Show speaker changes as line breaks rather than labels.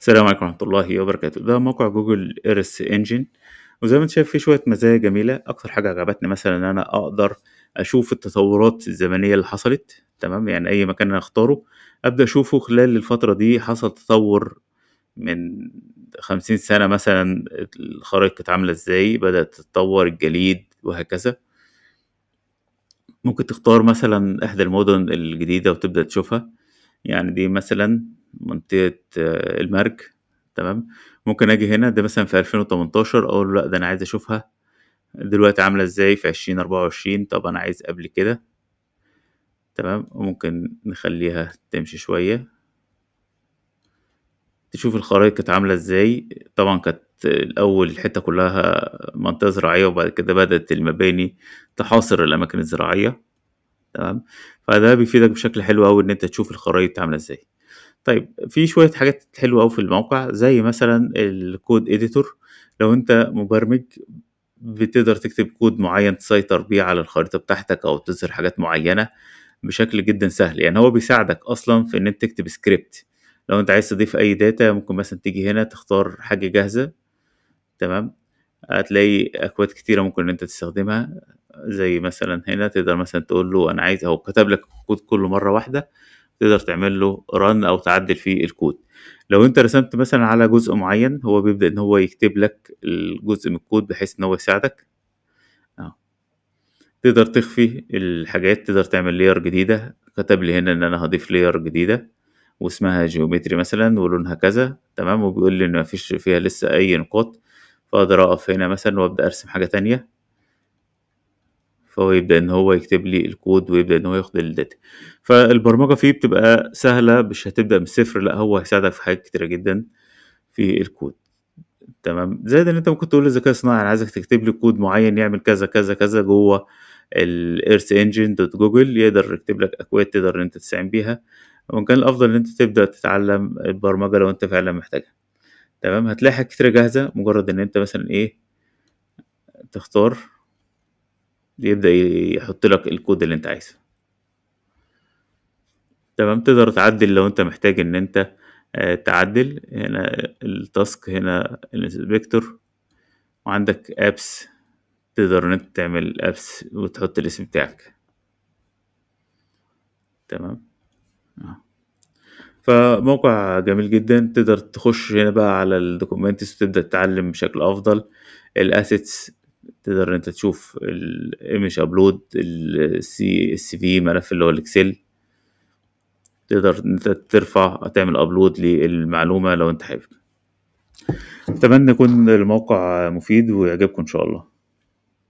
السلام عليكم ورحمة الله وبركاته ده موقع جوجل ايرث انجن وزي ما انت شايف فيه شوية مزايا جميلة أكتر حاجة عجبتني مثلا إن أنا أقدر أشوف التطورات الزمنية اللي حصلت تمام يعني أي مكان أنا أختاره أبدأ أشوفه خلال الفترة دي حصل تطور من خمسين سنة مثلا الخرائط كانت عاملة ازاي بدأت تتطور الجليد وهكذا ممكن تختار مثلا إحدى المدن الجديدة وتبدأ تشوفها يعني دي مثلا منطقه آه، المرج تمام ممكن اجي هنا ده مثلا في 2018 اقول له لا ده انا عايز اشوفها دلوقتي عامله ازاي في 2024 طب انا عايز قبل كده تمام وممكن نخليها تمشي شويه تشوف الخرائط كانت عامله ازاي طبعا كانت الاول الحته كلها منطقه زراعيه وبعد كده بدات المباني تحاصر الاماكن الزراعيه تمام فده بيفيدك بشكل حلو قوي ان انت تشوف الخرائط عامله ازاي طيب في شويه حاجات حلوه أو في الموقع زي مثلا الكود اديتور لو انت مبرمج بتقدر تكتب كود معين تسيطر بيه على الخريطه بتاعتك او تظهر حاجات معينه بشكل جدا سهل يعني هو بيساعدك اصلا في ان انت تكتب سكريبت لو انت عايز تضيف اي داتا ممكن مثلا تيجي هنا تختار حاجه جاهزه تمام هتلاقي اكواد كتيره ممكن إن انت تستخدمها زي مثلا هنا تقدر مثلا تقول له انا عايز هو كتب لك الكود كله مره واحده تقدر تعمل له رن او تعدل فيه الكود لو انت رسمت مثلا على جزء معين هو بيبدا ان هو يكتب لك الجزء من الكود بحيث ان هو يساعدك آه. تقدر تخفي الحاجات تقدر تعمل لير جديده كتب لي هنا ان انا هضيف لير جديده واسمها جيومتري مثلا ولونها كذا تمام وبيقول لي ان مفيش فيها لسه اي نقاط فاقدر اقف هنا مثلا وابدا ارسم حاجه تانية فهو يبدأ إن هو يكتب لي الكود ويبدأ إن هو ياخد الداتا فالبرمجة فيه بتبقى سهلة مش هتبدأ من الصفر لأ هو هيساعدك في حاجات كتيرة جدا في الكود تمام زائد ان انت ممكن تقول للذكاء الصناعي انا عايزك تكتب لي كود معين يعمل كذا كذا كذا جوه الايرث انجن دوت جوجل يقدر يكتب لك اكواد تقدر ان انت تستعين بيها وان كان الافضل ان انت تبدا تتعلم البرمجه لو انت فعلا محتاجها تمام هتلاقي حاجات كتيره جاهزه مجرد ان انت مثلا ايه تختار يبدأ يحط لك الكود اللي انت عايزه تمام تقدر تعدل لو انت محتاج ان انت آه، تعدل هنا التاسك هنا الانسبكتور وعندك ابس تقدر ان انت تعمل ابس وتحط الاسم بتاعك تمام آه. فموقع جميل جدا تقدر تخش هنا بقى على الدوكيومنتس وتبدا تتعلم بشكل افضل الاسيتس تقدر انت تشوف الايمج ابلود السي السي في ملف اللي هو الاكسل تقدر انت ترفع تعمل ابلود للمعلومه لو انت حابب اتمنى يكون الموقع مفيد ويعجبكم ان شاء الله